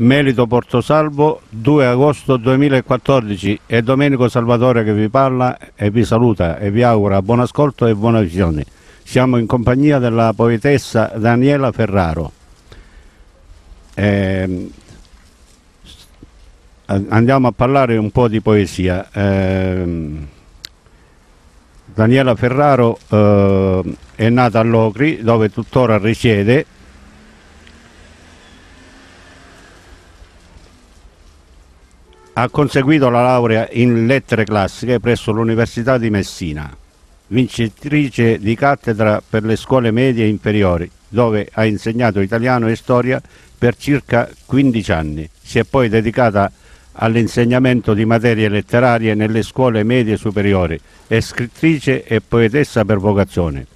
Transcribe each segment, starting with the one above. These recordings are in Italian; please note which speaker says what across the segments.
Speaker 1: Melito Portosalvo, 2 agosto 2014 è Domenico Salvatore che vi parla e vi saluta e vi augura buon ascolto e buona visione. Siamo in compagnia della poetessa Daniela Ferraro. Eh, andiamo a parlare un po' di poesia. Eh, Daniela Ferraro eh, è nata a Locri dove tuttora risiede Ha conseguito la laurea in lettere classiche presso l'Università di Messina, vincitrice di cattedra per le scuole medie e inferiori, dove ha insegnato italiano e storia per circa 15 anni. Si è poi dedicata all'insegnamento di materie letterarie nelle scuole medie e superiori. È scrittrice e poetessa per vocazione.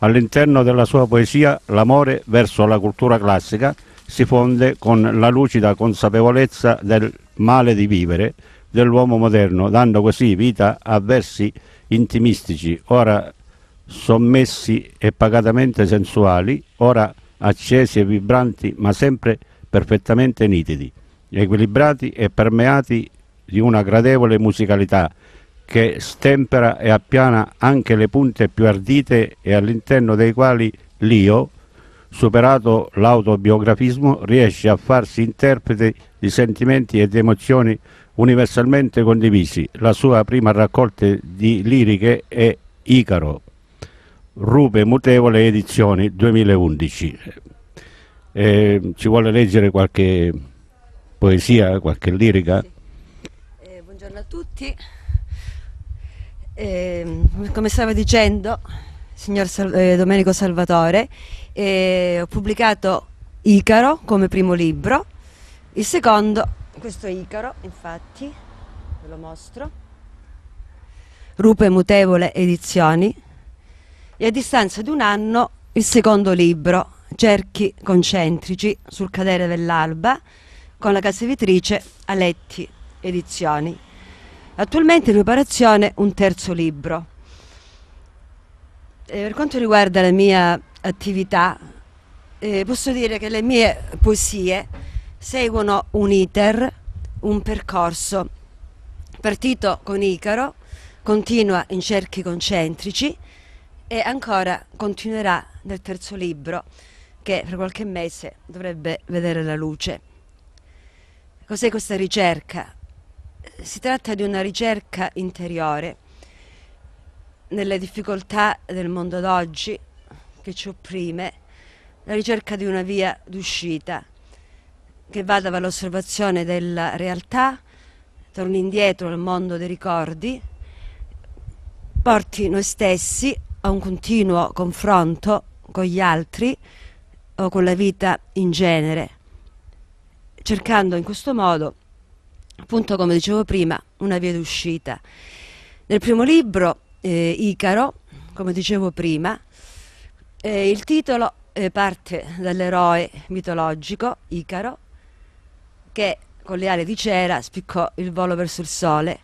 Speaker 1: All'interno della sua poesia l'amore verso la cultura classica si fonde con la lucida consapevolezza del male di vivere dell'uomo moderno, dando così vita a versi intimistici, ora sommessi e pacatamente sensuali, ora accesi e vibranti, ma sempre perfettamente nitidi, equilibrati e permeati di una gradevole musicalità che stempera e appiana anche le punte più ardite e all'interno dei quali l'io, superato l'autobiografismo, riesce a farsi interprete di sentimenti ed emozioni universalmente condivisi. La sua prima raccolta di liriche è Icaro, Rupe Mutevole Edizioni 2011. Eh, ci vuole leggere qualche poesia, qualche lirica?
Speaker 2: Eh, buongiorno a tutti. Eh, come stava dicendo, signor Sal eh, Domenico Salvatore, eh, ho pubblicato Icaro come primo libro, il secondo, questo è Icaro, infatti, ve lo mostro, Rupe Mutevole Edizioni, e a distanza di un anno il secondo libro, Cerchi concentrici sul cadere dell'alba, con la casa editrice Aletti Edizioni. Attualmente in preparazione un terzo libro eh, per quanto riguarda la mia attività, eh, posso dire che le mie poesie seguono un iter, un percorso, partito con Icaro, continua in cerchi concentrici e ancora continuerà nel terzo libro che fra qualche mese dovrebbe vedere la luce. Cos'è questa ricerca? Si tratta di una ricerca interiore nelle difficoltà del mondo d'oggi che ci opprime, la ricerca di una via d'uscita che vada dall'osservazione della realtà, torni indietro al mondo dei ricordi, porti noi stessi a un continuo confronto con gli altri o con la vita in genere, cercando in questo modo, appunto come dicevo prima, una via d'uscita. Nel primo libro eh, Icaro, come dicevo prima. Eh, il titolo eh, parte dall'eroe mitologico Icaro che con le ali di cera spiccò il volo verso il sole,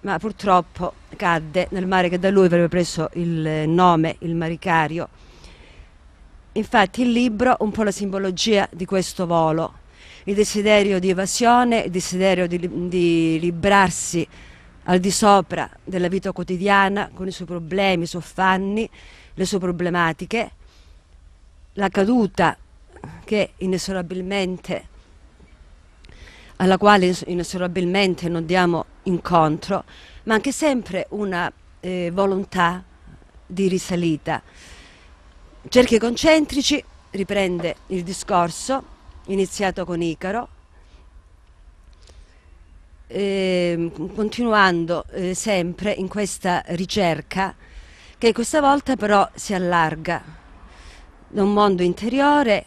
Speaker 2: ma purtroppo cadde nel mare che da lui avrebbe preso il eh, nome, il Maricario. Infatti il libro un po' la simbologia di questo volo, il desiderio di evasione, il desiderio di, di librarsi al di sopra della vita quotidiana, con i suoi problemi, i suoi affanni, le sue problematiche, la caduta che inesorabilmente, alla quale inesorabilmente non diamo incontro, ma anche sempre una eh, volontà di risalita. Cerchi concentrici, riprende il discorso iniziato con Icaro, eh, continuando eh, sempre in questa ricerca che questa volta però si allarga da un mondo interiore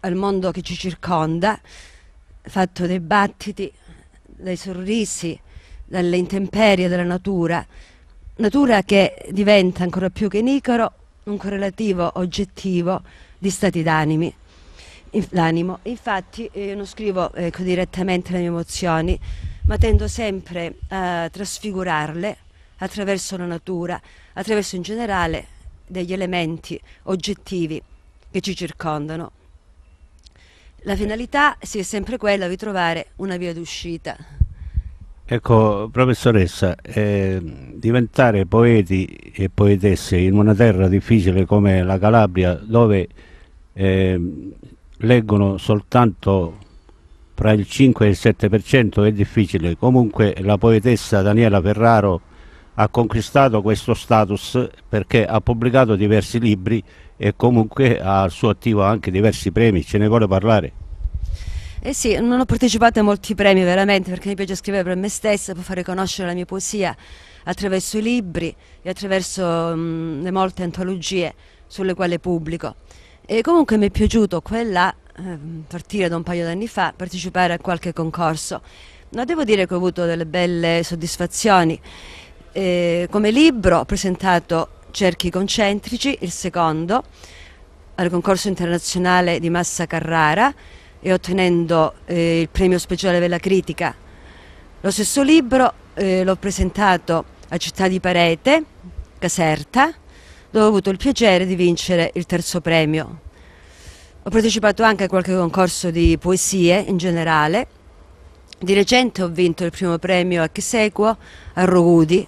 Speaker 2: al mondo che ci circonda, fatto dai battiti, dai sorrisi, dalle intemperie della natura, natura che diventa ancora più che nicaro un correlativo oggettivo di stati d'animi. L'animo, infatti, io eh, non scrivo ecco, direttamente le mie emozioni, ma tendo sempre a trasfigurarle attraverso la natura, attraverso in generale degli elementi oggettivi che ci circondano. La finalità si è sempre quella di trovare una via d'uscita.
Speaker 1: Ecco, professoressa, eh, diventare poeti e poetesse in una terra difficile come la Calabria, dove eh, leggono soltanto fra il 5 e il 7% è difficile. Comunque la poetessa Daniela Ferraro ha conquistato questo status perché ha pubblicato diversi libri e comunque ha al suo attivo anche diversi premi, ce ne vuole parlare?
Speaker 2: Eh sì, non ho partecipato a molti premi veramente perché mi piace scrivere per me stessa, per far riconoscere la mia poesia attraverso i libri e attraverso mh, le molte antologie sulle quali pubblico. E comunque mi è piaciuto quella eh, partire da un paio d'anni fa, partecipare a qualche concorso. No, devo dire che ho avuto delle belle soddisfazioni. Eh, come libro ho presentato Cerchi concentrici, il secondo, al concorso internazionale di Massa Carrara e ottenendo eh, il premio speciale per la critica. Lo stesso libro eh, l'ho presentato a Città di Parete, Caserta, dove ho avuto il piacere di vincere il terzo premio ho partecipato anche a qualche concorso di poesie in generale. Di recente ho vinto il primo premio a Chesequo a Rogudi,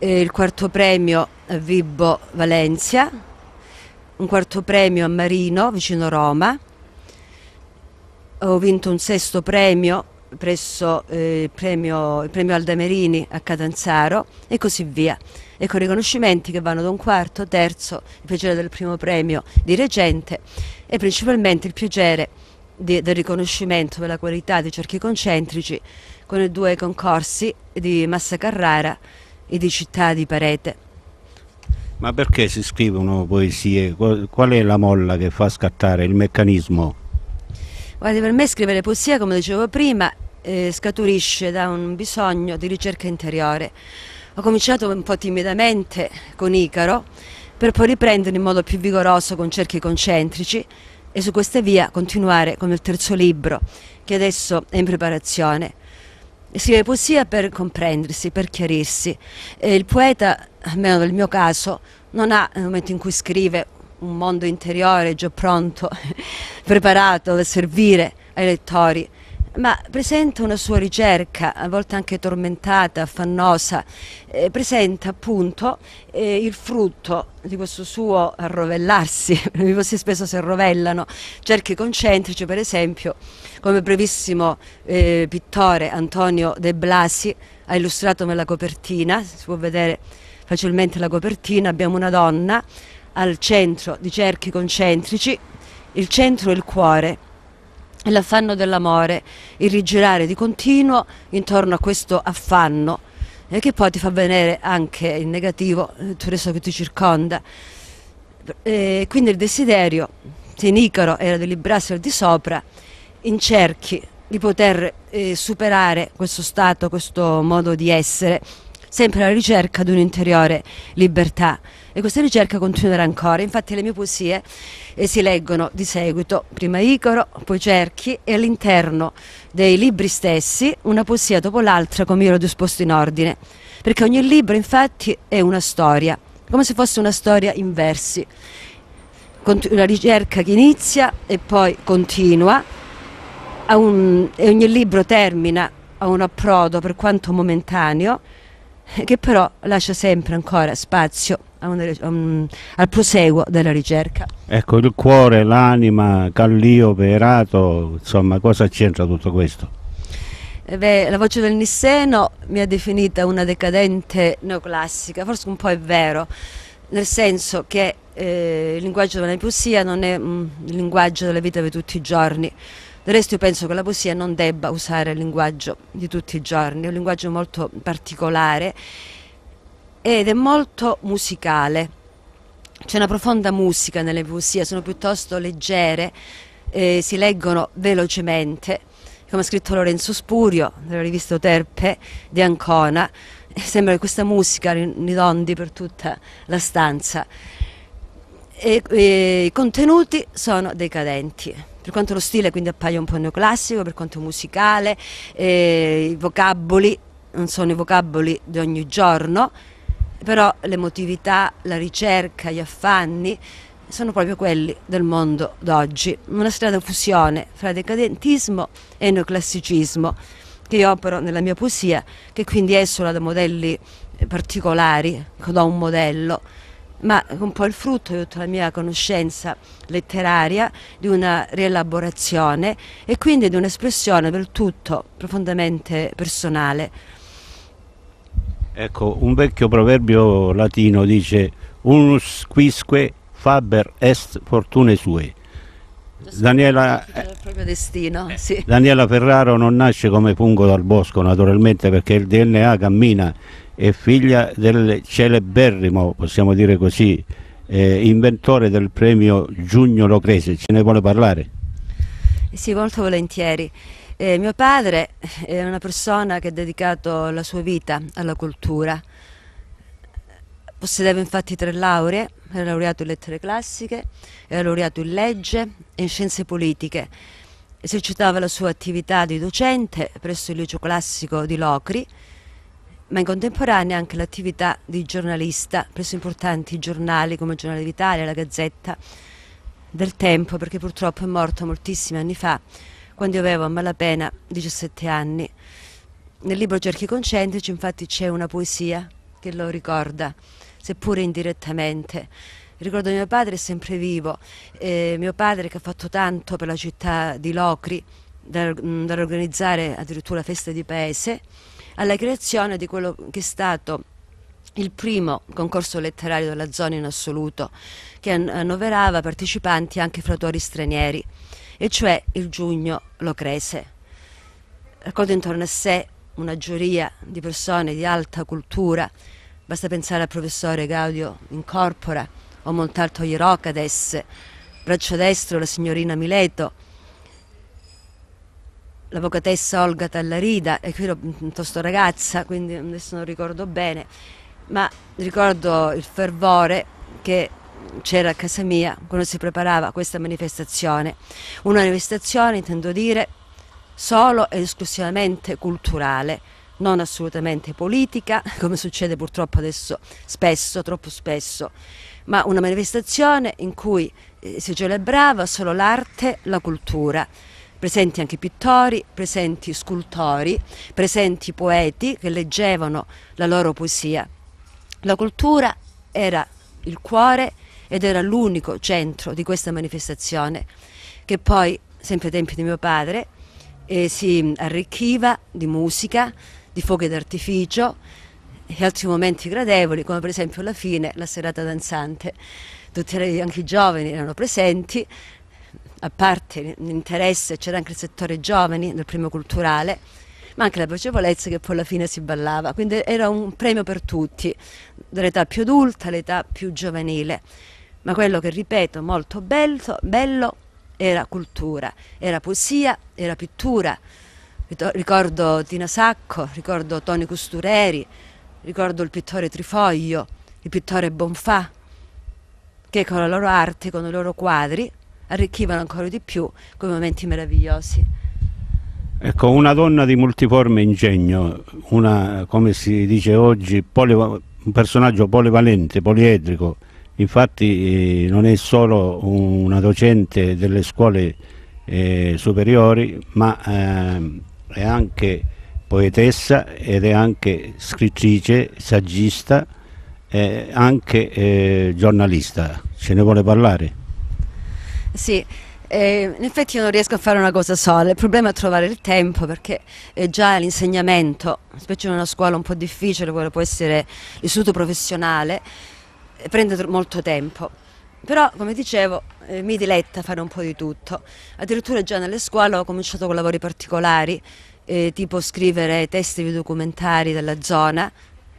Speaker 2: il quarto premio a Vibbo Valencia, un quarto premio a Marino vicino Roma. Ho vinto un sesto premio presso eh, il, premio, il, premio, Aldamerini a Catanzaro e così via. E con riconoscimenti che vanno da un quarto, terzo, il piacere del primo premio di recente e principalmente il piacere di, del riconoscimento per la qualità dei cerchi concentrici con i due concorsi di Massa Carrara e di Città di Parete.
Speaker 1: Ma perché si scrivono poesie? Qual è la molla che fa scattare il meccanismo
Speaker 2: Guardi, per me scrivere poesia, come dicevo prima, eh, scaturisce da un bisogno di ricerca interiore. Ho cominciato un po' timidamente con Icaro, per poi riprendere in modo più vigoroso con cerchi concentrici e su questa via continuare con il terzo libro, che adesso è in preparazione. Scrive poesia per comprendersi, per chiarirsi. E il poeta, almeno nel mio caso, non ha, nel momento in cui scrive, un mondo interiore già pronto preparato da servire ai lettori, ma presenta una sua ricerca, a volte anche tormentata, affannosa, eh, presenta appunto eh, il frutto di questo suo arrovellarsi, i vostri spesso si arrovellano, cerchi concentrici per esempio, come brevissimo eh, pittore Antonio De Blasi ha illustrato nella copertina, si può vedere facilmente la copertina, abbiamo una donna al centro di cerchi concentrici il centro e il cuore, l'affanno dell'amore, il rigirare di continuo intorno a questo affanno eh, che poi ti fa vedere anche il negativo eh, tutto il resto che ti circonda. Eh, quindi il desiderio, se Nicaro era di librarsi al di sopra, in cerchi di poter eh, superare questo stato, questo modo di essere, sempre alla ricerca di un'interiore libertà e questa ricerca continuerà ancora. Infatti le mie poesie eh, si leggono di seguito, prima Icaro, poi Cerchi e all'interno dei libri stessi una poesia dopo l'altra come io l'ho disposto in ordine, perché ogni libro infatti è una storia, come se fosse una storia in versi. una ricerca che inizia e poi continua un, e ogni libro termina a un approdo per quanto momentaneo che però lascia sempre ancora spazio a un, a al proseguo della ricerca.
Speaker 1: Ecco, il cuore, l'anima, Callio, Perato, insomma, cosa c'entra tutto questo?
Speaker 2: Eh beh, la voce del Nisseno mi ha definita una decadente neoclassica, forse un po' è vero, nel senso che eh, il linguaggio della poesia non è mm, il linguaggio della vita di tutti i giorni. Del resto io penso che la poesia non debba usare il linguaggio di tutti i giorni, è un linguaggio molto particolare ed è molto musicale. C'è una profonda musica nelle poesie, sono piuttosto leggere, eh, si leggono velocemente, come ha scritto Lorenzo Spurio nella rivista Terpe di Ancona, sembra che questa musica ridondi per tutta la stanza. E, e, I contenuti sono decadenti per quanto lo stile quindi appaia un po' neoclassico, per quanto musicale, eh, i vocaboli non sono i vocaboli di ogni giorno, però l'emotività, la ricerca, gli affanni sono proprio quelli del mondo d'oggi. Una strana fusione fra decadentismo e neoclassicismo che io opero nella mia poesia, che quindi esula da modelli particolari, da un modello, ma un po' il frutto di tutta la mia conoscenza letteraria, di una rielaborazione e quindi di un'espressione del tutto profondamente personale.
Speaker 1: Ecco, un vecchio proverbio latino dice unus quisque faber est fortune sue. Daniela,
Speaker 2: eh, sì.
Speaker 1: Daniela, Ferraro non nasce come fungo dal bosco naturalmente perché il DNA cammina, è figlia del celeberrimo, possiamo dire così, eh, inventore del premio Giugno Locrese, ce ne vuole parlare?
Speaker 2: Sì, molto volentieri. Eh, mio padre era una persona che ha dedicato la sua vita alla cultura. Possedeva infatti tre lauree, era laureato in lettere classiche, era laureato in legge e in scienze politiche. Esercitava la sua attività di docente presso il liceo classico di Locri, ma in contemporanea anche l'attività di giornalista presso importanti giornali come il Giornale d'Italia, la Gazzetta del Tempo, perché purtroppo è morto moltissimi anni fa quando io avevo a malapena 17 anni. Nel libro Cerchi concentrici infatti c'è una poesia che lo ricorda, seppure indirettamente. Ricordo mio padre è sempre vivo, eh, mio padre che ha fatto tanto per la città di Locri, dall'organizzare da addirittura feste di paese, alla creazione di quello che è stato il primo concorso letterario della zona in assoluto, che annoverava partecipanti anche fra autori stranieri e cioè il giugno locrese. Raccolto intorno a sé una giuria di persone di alta cultura, basta pensare al professore Gaudio Incorpora o Montalto Ierocades, braccio destro la signorina Mileto, l'avvocatessa Olga Tallarida, e qui ero piuttosto ragazza, quindi adesso non ricordo bene, ma ricordo il fervore che c'era a casa mia, quando si preparava questa manifestazione, una manifestazione, intendo dire, solo ed esclusivamente culturale, non assolutamente politica, come succede purtroppo adesso spesso, troppo spesso, ma una manifestazione in cui eh, si celebrava solo l'arte, la cultura. Presenti anche pittori, presenti scultori, presenti poeti che leggevano la loro poesia. La cultura era il cuore ed era l'unico centro di questa manifestazione che poi, sempre ai tempi di mio padre, eh, si arricchiva di musica, di fuochi d'artificio e altri momenti gradevoli, come per esempio la fine la serata danzante. Tutti anche i giovani erano presenti, a parte l'interesse c'era anche il settore giovani del primo culturale, ma anche la piacevolezza che poi alla fine si ballava. Quindi era un premio per tutti, dall'età più adulta all'età più giovanile ma quello che ripeto molto bello, bello era cultura, era poesia, era pittura. Ricordo Tina Sacco, ricordo Toni Custureri, ricordo il pittore Trifoglio, il pittore Bonfà, che con la loro arte, con i loro quadri, arricchivano ancora di più quei momenti meravigliosi.
Speaker 1: Ecco, una donna di multiforme ingegno, una, come si dice oggi, un personaggio polivalente, poliedrico, Infatti eh, non è solo una docente delle scuole eh, superiori, ma eh, è anche poetessa ed è anche scrittrice, saggista, eh, anche giornalista. Ce ne vuole parlare?
Speaker 2: Sì. Eh, in effetti io non riesco a fare una cosa sola, il problema è trovare il tempo perché eh, già l'insegnamento, specie in una scuola un po' difficile, quello può essere l'istituto professionale, prende molto tempo. Però, come dicevo, eh, mi diletta fare un po' di tutto. Addirittura già nelle scuole ho cominciato con lavori particolari, eh, tipo scrivere testi di documentari della zona.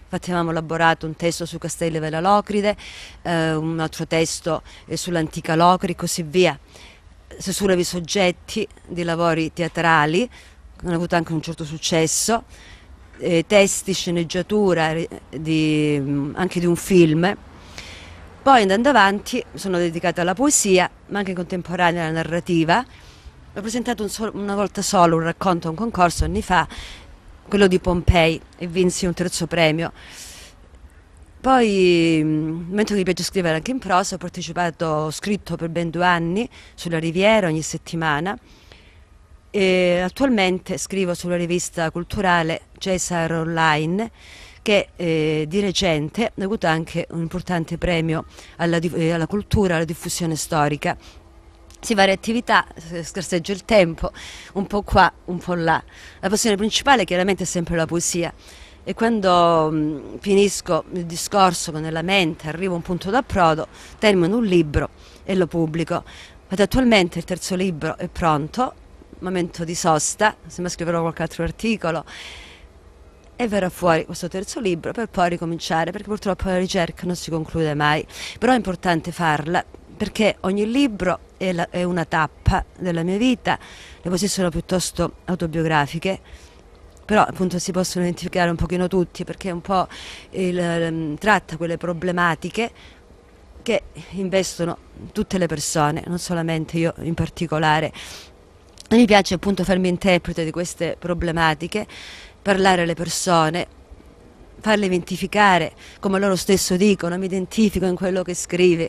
Speaker 2: Infatti avevamo elaborato un testo sui castelli della Locride, eh, un altro testo eh, sull'antica Locri e così via. Cesuravi soggetti di lavori teatrali, che hanno avuto anche un certo successo, eh, testi, sceneggiatura eh, di, mm, anche di un film poi andando avanti sono dedicata alla poesia, ma anche contemporanea alla narrativa. Ho presentato un solo, una volta solo un racconto a un concorso anni fa, quello di Pompei, e vinsi un terzo premio. Poi, mm, mentre mi piace scrivere anche in prosa, ho partecipato, ho scritto per ben due anni sulla Riviera ogni settimana e attualmente scrivo sulla rivista culturale Cesar Online che eh, di recente ha avuto anche un importante premio alla, eh, alla cultura, alla diffusione storica. Sì, varie attività, scarseggio il tempo, un po' qua, un po' là. La passione principale chiaramente è sempre la poesia e quando mh, mm, finisco il discorso con la mente arrivo a un punto d'approdo, termino un libro e lo pubblico. Ad attualmente il terzo libro è pronto, momento di sosta, se mi scriverò qualche altro articolo e verrà fuori questo terzo libro per poi ricominciare, perché purtroppo la ricerca non si conclude mai, però è importante farla perché ogni libro è, la, è una tappa della mia vita, le cose sono piuttosto autobiografiche, però appunto si possono identificare un pochino tutti perché un po' il, ehm, tratta quelle problematiche che investono tutte le persone, non solamente io in particolare. Mi piace appunto farmi interprete di queste problematiche parlare alle persone, farle identificare, come loro stesso dicono, mi identifico in quello che scrivi.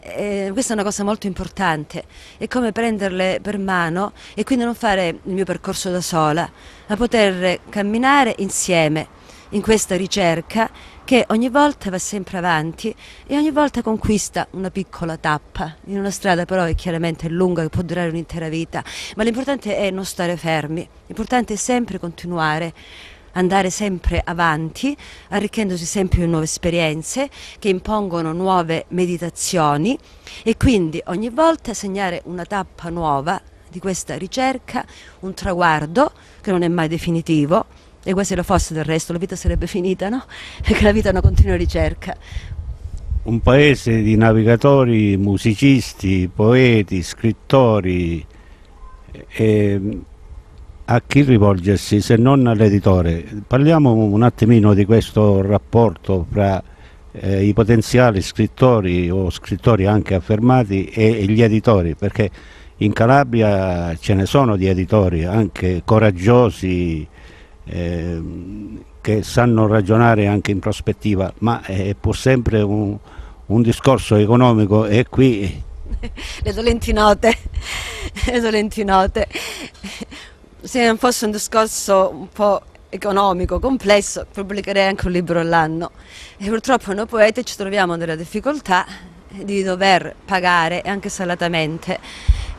Speaker 2: Eh, questa è una cosa molto importante, è come prenderle per mano e quindi non fare il mio percorso da sola, ma poter camminare insieme in questa ricerca che ogni volta va sempre avanti e ogni volta conquista una piccola tappa in una strada però che chiaramente è lunga, che può durare un'intera vita, ma l'importante è non stare fermi, l'importante è sempre continuare andare sempre avanti, arricchendosi sempre di nuove esperienze che impongono nuove meditazioni e quindi ogni volta segnare una tappa nuova di questa ricerca, un traguardo che non è mai definitivo, e questo lo fosse del resto, la vita sarebbe finita, no? Perché la vita è una continua ricerca.
Speaker 1: Un paese di navigatori, musicisti, poeti, scrittori. E ehm, a chi rivolgersi se non all'editore? Parliamo un attimino di questo rapporto fra eh, i potenziali scrittori o scrittori anche affermati e, e gli editori, perché in Calabria ce ne sono di editori anche coraggiosi, Ehm, che sanno ragionare anche in prospettiva, ma eh, è pur sempre un, un discorso economico e qui...
Speaker 2: Le dolenti note, le dolenti note. Se non fosse un discorso un po' economico, complesso, pubblicherei anche un libro all'anno. E purtroppo noi poeti ci troviamo nella difficoltà di dover pagare, anche salatamente,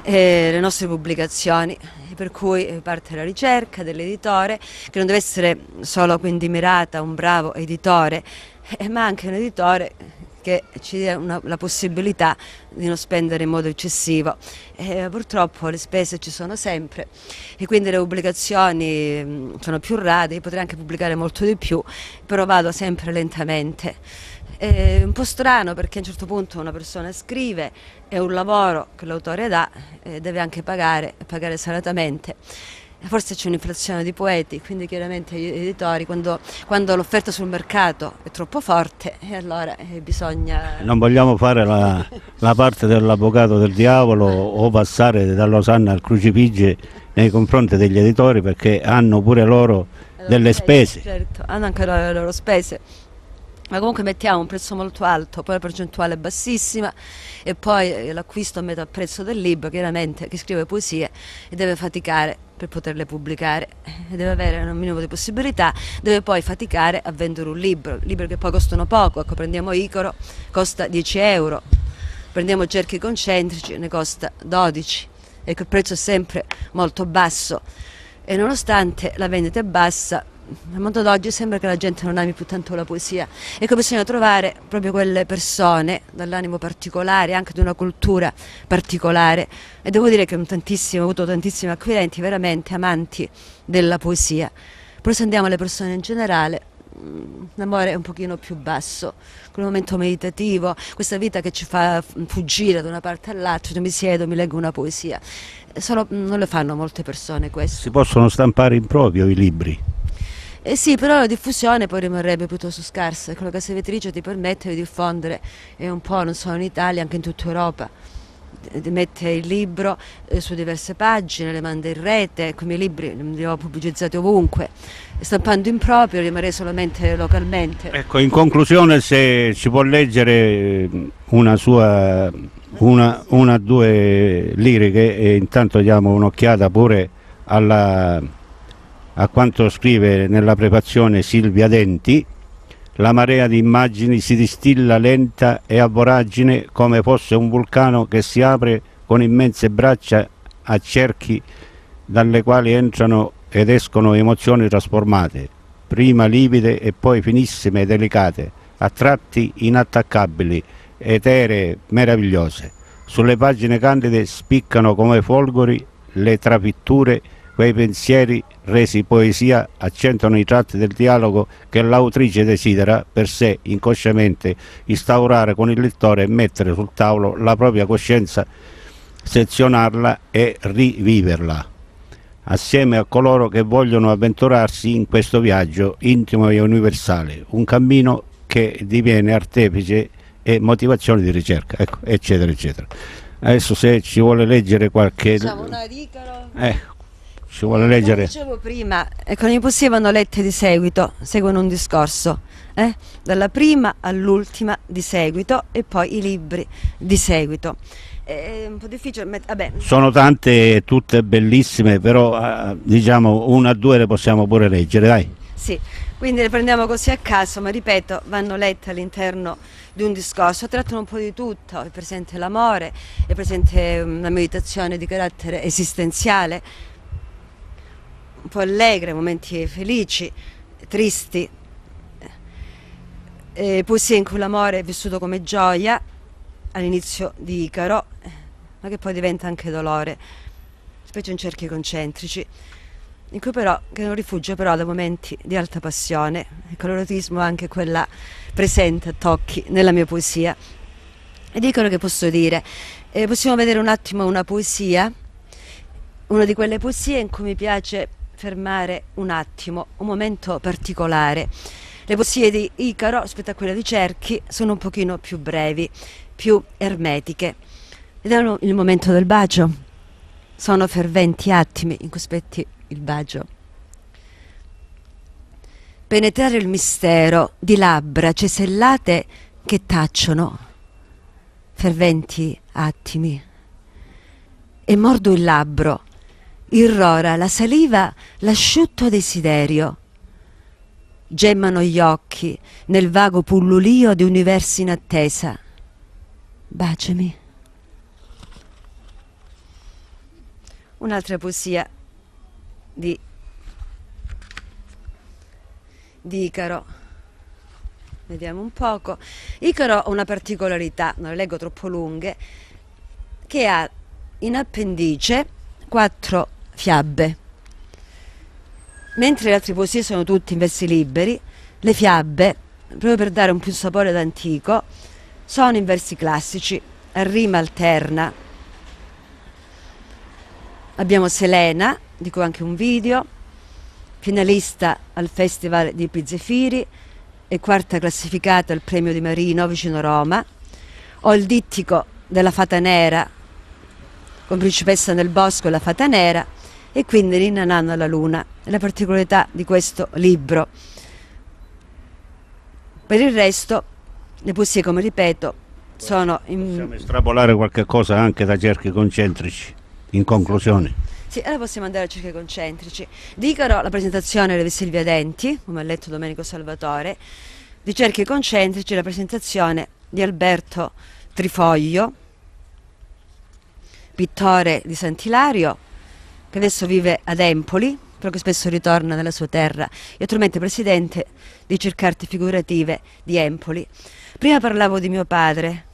Speaker 2: eh, le nostre pubblicazioni per cui parte la ricerca dell'editore che non deve essere solo quindi mirata a un bravo editore eh, ma anche un editore che ci dia una, la possibilità di non spendere in modo eccessivo. Eh, purtroppo le spese ci sono sempre e quindi le pubblicazioni mm, sono più rade, potrei anche pubblicare molto di più, però vado sempre lentamente. È un po' strano perché a un certo punto una persona scrive, è un lavoro che l'autore dà, e eh, deve anche pagare, pagare salatamente. Forse c'è un'inflazione di poeti, quindi chiaramente gli editori, quando, quando l'offerta sul mercato è troppo forte, eh, allora eh, bisogna...
Speaker 1: Non vogliamo fare la, la parte dell'avvocato del diavolo o passare dall'Osanna al crucifige nei confronti degli editori perché hanno pure loro delle spese.
Speaker 2: Certo, hanno anche le loro spese ma comunque mettiamo un prezzo molto alto, poi la percentuale è bassissima e poi eh, l'acquisto a metà prezzo del libro, chiaramente chi scrive poesie deve faticare per poterle pubblicare, eh, deve avere un minimo di possibilità, deve poi faticare a vendere un libro, libri che poi costano poco, ecco prendiamo Icoro, costa 10 euro, prendiamo cerchi concentrici, ne costa 12, ecco il prezzo è sempre molto basso e nonostante la vendita è bassa nel mondo d'oggi sembra che la gente non ami più tanto la poesia. Ecco, bisogna trovare proprio quelle persone dall'animo particolare, anche di una cultura particolare. E devo dire che ho avuto tantissimi acquirenti, veramente amanti della poesia. Però se andiamo alle persone in generale, mm, l'amore è un pochino più basso, quel momento meditativo, questa vita che ci fa fuggire da una parte all'altra, mi siedo, mi leggo una poesia. Solo mm, non le fanno molte persone questo. Si
Speaker 1: possono stampare in proprio i libri.
Speaker 2: Eh sì, però la diffusione poi rimarrebbe piuttosto scarsa, con la cassavetrice ti permette di diffondere eh, un po', non solo in Italia, anche in tutta Europa. mette il libro eh, su diverse pagine, le manda in rete, come i libri mm, li ho pubblicizzati ovunque, stampando in proprio rimarrei solamente localmente. Ecco,
Speaker 1: in conclusione se ci può leggere eh, una sua, una, o due liriche e intanto diamo un'occhiata pure alla a quanto scrive nella prefazione Silvia Denti, la marea di immagini si distilla lenta e a voragine come fosse un vulcano che si apre con immense braccia a cerchi dalle quali entrano ed escono emozioni trasformate, prima livide e poi finissime e delicate, a tratti inattaccabili, eteree, meravigliose. Sulle pagine candide spiccano come folgori le trafitture Quei pensieri resi poesia accentuano i tratti del dialogo che l'autrice desidera per sé inconsciamente instaurare con il lettore e mettere sul tavolo la propria coscienza, sezionarla e riviverla assieme a coloro che vogliono avventurarsi in questo viaggio intimo e universale, un cammino che diviene artefice e motivazione di ricerca, ecco, eccetera, eccetera. Adesso se ci vuole leggere qualche... Facciamo
Speaker 2: una rica...
Speaker 1: Eh, ci vuole leggere. Come dicevo
Speaker 2: prima, ecco, eh, ne vanno lette di seguito, seguono un discorso, eh? dalla prima all'ultima di seguito e poi i libri di seguito. È un po' difficile, ma, vabbè.
Speaker 1: Sono tante, tutte bellissime, però eh, diciamo una o due le possiamo pure leggere, dai.
Speaker 2: Sì, quindi le prendiamo così a caso, ma ripeto, vanno lette all'interno di un discorso, trattano un po' di tutto, è presente l'amore, è presente una mm, meditazione di carattere esistenziale, un po' allegre, momenti felici, tristi. Eh, Pussy in cui l'amore è vissuto come gioia all'inizio di Icaro, eh, ma che poi diventa anche dolore, specie in cerchi concentrici, in cui però, che non un rifugio però da momenti di alta passione, il coloratismo anche quella presente a tocchi nella mia poesia. E dicono che posso dire, eh, possiamo vedere un attimo una poesia, una di quelle poesie in cui mi piace fermare un attimo, un momento particolare. Le poesie di Icaro rispetto a quelle di Cerchi sono un pochino più brevi, più ermetiche. Ed è il momento del bacio. Sono ferventi attimi in cui aspetti il bacio. Penetrare il mistero di labbra cesellate che tacciono. Ferventi attimi. E mordo il labbro irrora la saliva l'asciutto desiderio. Gemmano gli occhi nel vago pullulio di universi in attesa. Baciami. Un'altra poesia di, di Icaro. Vediamo un poco. Icaro ha una particolarità, non le leggo troppo lunghe, che ha in appendice quattro fiabbe. Mentre le altre poesie sono tutte in versi liberi, le fiabbe, proprio per dare un più sapore d'antico, sono in versi classici, a rima alterna. Abbiamo Selena, di cui anche un video, finalista al Festival di Pizzefiri e quarta classificata al Premio di Marino vicino Roma. Ho il dittico della Fata Nera, con Principessa nel Bosco e la Fata Nera, e quindi Ninna Nanna alla Luna, è la particolarità di questo libro. Per il resto, le poesie, come ripeto, sono... In... Possiamo
Speaker 1: estrapolare qualche cosa anche da cerchi concentrici, in conclusione.
Speaker 2: Sì, allora possiamo andare a cerchi concentrici. Dicaro la presentazione di Silvia Denti, come ha letto Domenico Salvatore, di cerchi concentrici la presentazione di Alberto Trifoglio, pittore di Sant'Ilario, che adesso vive ad Empoli, però che spesso ritorna nella sua terra e attualmente è presidente di Cercarte Figurative di Empoli. Prima parlavo di mio padre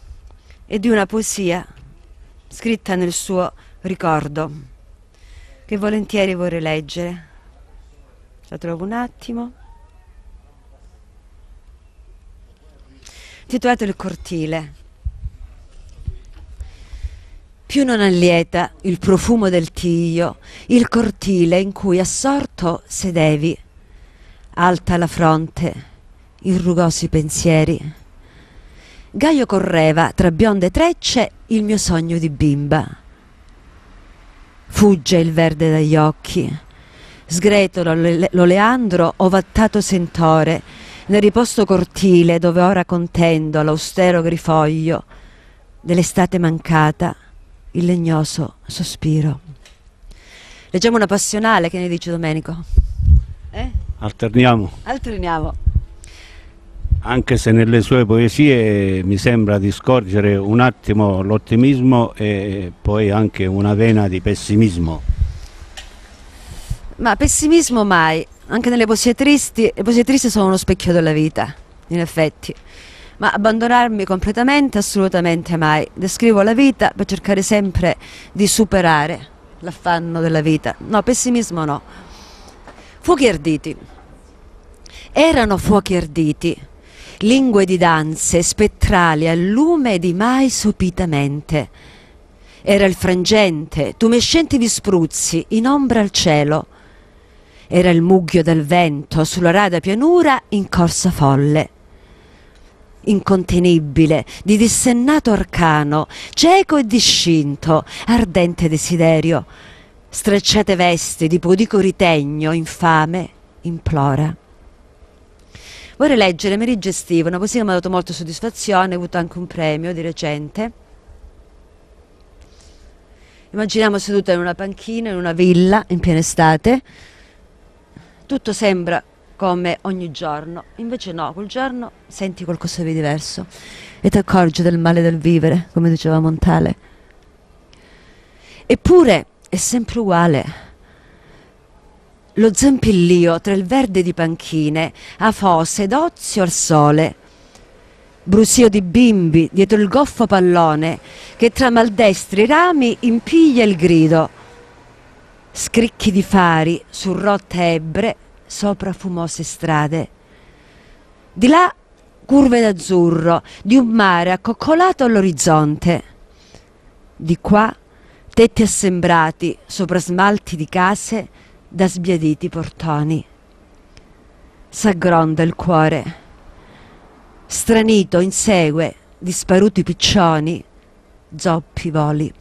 Speaker 2: e di una poesia scritta nel suo ricordo che volentieri vorrei leggere. La trovo un attimo. Intitolata Il cortile più non allieta il profumo del tiglio, il cortile in cui assorto sedevi. Alta la fronte, irrugosi pensieri. Gaio correva tra bionde trecce il mio sogno di bimba. Fugge il verde dagli occhi. Sgretolo l'oleandro ovattato sentore, nel riposto cortile dove ora contendo l'austero grifoglio dell'estate mancata il legnoso sospiro. Leggiamo una passionale, che ne dice Domenico?
Speaker 1: Eh? Alterniamo.
Speaker 2: Alterniamo.
Speaker 1: Anche se nelle sue poesie mi sembra di scorgere un attimo l'ottimismo e poi anche una vena di pessimismo.
Speaker 2: Ma pessimismo mai, anche nelle poesie tristi, le poesie tristi sono uno specchio della vita, in effetti ma abbandonarmi completamente assolutamente mai. Descrivo la vita per cercare sempre di superare l'affanno della vita. No, pessimismo no. Fuochi arditi. Erano fuochi arditi, lingue di danze spettrali al lume di mai sopitamente. Era il frangente, tumescente di spruzzi, in ombra al cielo. Era il mugghio del vento sulla rada pianura in corsa folle incontenibile, di dissennato arcano, cieco e discinto, ardente desiderio. Strecciate vesti di pudico ritegno, infame, implora. Vorrei leggere Merige Steve, una poesia che mi ha dato molta soddisfazione, ha avuto anche un premio di recente. Immaginiamo seduta in una panchina, in una villa, in piena estate. Tutto sembra come ogni giorno. Invece no, quel giorno senti qualcosa di diverso e ti accorgi del male del vivere, come diceva Montale. Eppure è sempre uguale. Lo zampillio tra il verde di panchine, a fosse d'ozio al sole, brusio di bimbi dietro il goffo pallone che tra maldestri rami impiglia il grido. Scricchi di fari su rotte ebre sopra fumose strade. Di là curve d'azzurro, di un mare accoccolato all'orizzonte. Di qua tetti assembrati sopra smalti di case da sbiaditi portoni. S'aggronda il cuore. Stranito insegue, disparuti piccioni, zoppi voli.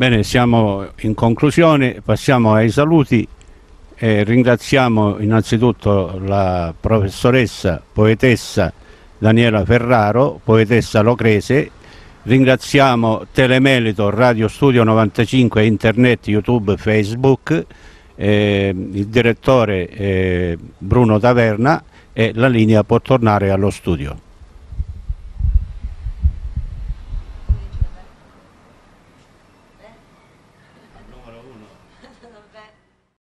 Speaker 1: Bene, siamo in conclusione, passiamo ai saluti e ringraziamo innanzitutto la professoressa, poetessa Daniela Ferraro, poetessa locrese, ringraziamo Telemelito, Radio Studio 95, Internet, YouTube, Facebook, eh, il direttore eh, Bruno Taverna e la linea può tornare allo studio.